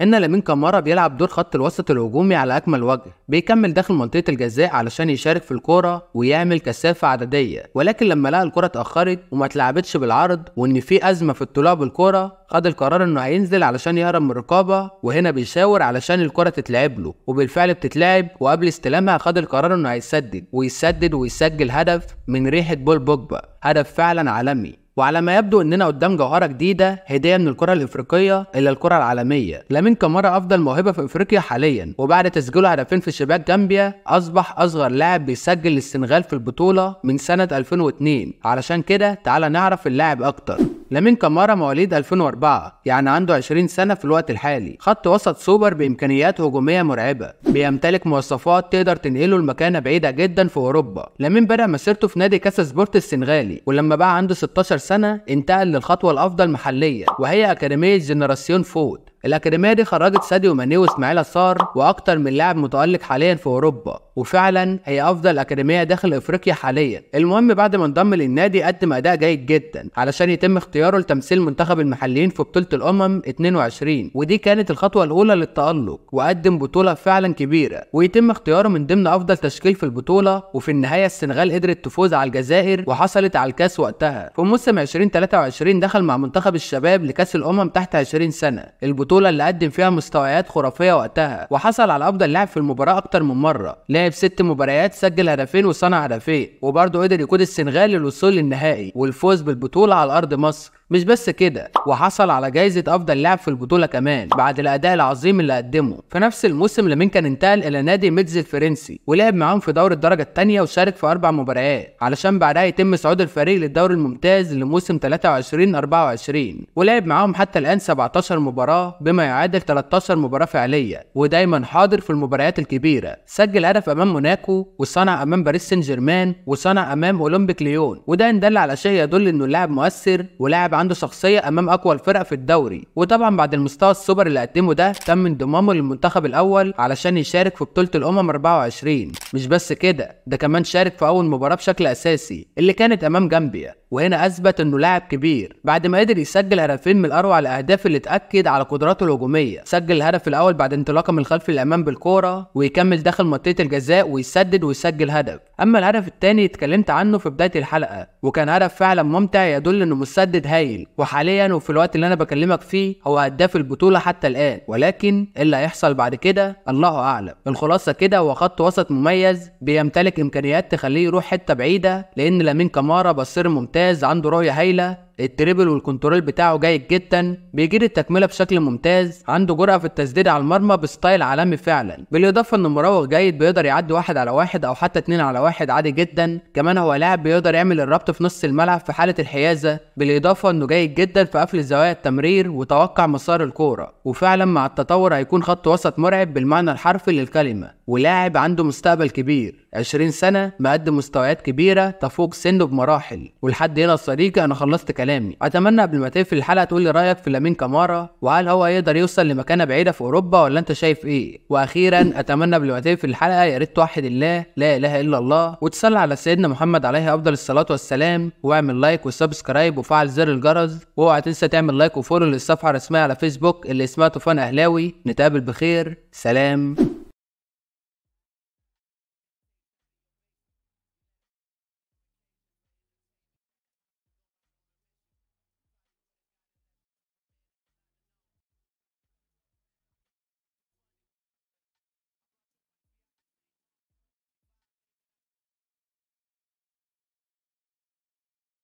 هنا لامين كامارا بيلعب دور خط الوسط الهجومي على اكمل وجه بيكمل داخل منطقه الجزاء علشان يشارك في الكوره ويعمل كثافه عدديه ولكن لما لقى الكره اتاخرت وما اتلعبتش بالعرض وان في ازمه في الطلوع بالكوره خد القرار انه هينزل علشان يهرب من الرقابه وهنا بيشاور علشان الكره تتلعب له وبالفعل بتتلعب وقبل استلامها خد القرار انه هيسدد ويسدد ويسجل هدف من ريحه بول بوجبا هدف فعلا عالمي وعلى ما يبدو اننا قدام جوهره جديده هديه من الكره الافريقيه الى الكره العالميه لامين كامارا افضل موهبه في افريقيا حاليا وبعد تسجيله هدفين في شباك جامبيا اصبح اصغر لاعب بيسجل للسنغال في البطوله من سنه 2002 علشان كده تعالى نعرف اللاعب اكتر لامين كامارا مواليد 2004 يعني عنده 20 سنة في الوقت الحالي خط وسط سوبر بإمكانيات هجومية مرعبة بيمتلك مواصفات تقدر تنقله لمكانة بعيدة جدا في أوروبا لامين بدأ مسيرته في نادي كاس سبورت السنغالي ولما بقى عنده 16 سنة انتقل للخطوة الأفضل محليا وهي أكاديمية جنراسيون فوت الاكاديميه دي خرجت ساديو ماني واسماعيل صار واكتر من لاعب متالق حاليا في اوروبا وفعلا هي افضل اكاديميه داخل افريقيا حاليا المهم بعد ما انضم للنادي قدم اداء جيد جدا علشان يتم اختياره لتمثيل منتخب المحليين في بطوله الامم 22 ودي كانت الخطوه الاولى للتالق وقدم بطوله فعلا كبيره ويتم اختياره من ضمن افضل تشكيل في البطوله وفي النهايه السنغال قدرت تفوز على الجزائر وحصلت على الكاس وقتها في موسم 2023 دخل مع منتخب الشباب لكاس الامم تحت 20 سنه البطوله البطوله اللي قدم فيها مستويات خرافيه وقتها وحصل على افضل لاعب في المباراه اكتر من مره لعب ست مباريات سجل هدفين وصنع هدفين وبرده قدر يقود السنغال للوصول للنهائي والفوز بالبطوله على ارض مصر مش بس كده وحصل على جايزة أفضل لاعب في البطولة كمان بعد الأداء العظيم اللي قدمه في نفس الموسم لامين كان انتقل إلى نادي ميدز الفرنسي ولعب معاهم في دوري الدرجة الثانية وشارك في أربع مباريات علشان بعدها يتم صعود الفريق للدوري الممتاز لموسم 23 24 ولعب معاهم حتى الآن 17 مباراة بما يعادل 13 مباراة فعلية ودايما حاضر في المباريات الكبيرة سجل هدف أمام موناكو وصنع أمام باريس سان جيرمان وصنع أمام أولمبيك ليون وده إن دل على شيء يدل إنه لاعب مؤثر ولاعب عنده شخصيه امام اقوى الفرق في الدوري وطبعا بعد المستوى السوبر اللي قدمه ده تم انضمامه للمنتخب الاول علشان يشارك في بطوله الامم 24 مش بس كده ده كمان شارك في اول مباراه بشكل اساسي اللي كانت امام جامبيا وهنا اثبت انه لاعب كبير بعد ما قدر يسجل هدفين من اروع الاهداف اللي اتاكد على قدراته الهجوميه سجل الهدف الاول بعد انطلاقه من الخلف للامام بالكوره ويكمل داخل منطقه الجزاء ويسدد ويسجل هدف اما الهدف الثاني اتكلمت عنه في بدايه الحلقه وكان هدف فعلا ممتع يدل انه مسدد هايل وحاليا وفي الوقت اللي انا بكلمك فيه هو هداف البطوله حتى الان ولكن إيه اللي هيحصل بعد كده الله اعلم الخلاصه كده هو خط وسط مميز بيمتلك امكانيات تخليه يروح حته بعيده لان لامين كمارا بصير ممتاز ممتاز عنده رؤية هايلة التريبل والكنترول بتاعه جيد جدا بيجيد التكمله بشكل ممتاز عنده جرأه في التسديد على المرمى بستايل عالمي فعلا بالاضافه انه مراوغ جيد بيقدر يعدي واحد على واحد او حتى اتنين على واحد عادي جدا كمان هو لاعب بيقدر يعمل الربط في نص الملعب في حاله الحيازه بالاضافه انه جيد جدا في قفل زوايا التمرير وتوقع مسار الكوره وفعلا مع التطور هيكون خط وسط مرعب بالمعنى الحرفي للكلمه ولاعب عنده مستقبل كبير 20 سنه مقدم مستويات كبيره تفوق سنه بمراحل ولحد هنا صديقي انا خلصت كلام كلامي اتمنى قبل ما تقفل الحلقه تقول لي رايك في لامين كامارا وهل هو يقدر يوصل لمكانه بعيده في اوروبا ولا انت شايف ايه واخيرا اتمنى قبل ما تقفل الحلقه يا ريت توحد الله لا اله الا الله وتصلي على سيدنا محمد عليه افضل الصلاه والسلام واعمل لايك وسبسكرايب وفعل زر الجرس واوعى تنسى تعمل لايك وفولو للصفحه الرسميه على فيسبوك اللي اسمها طوفان اهلاوي نتقابل بخير سلام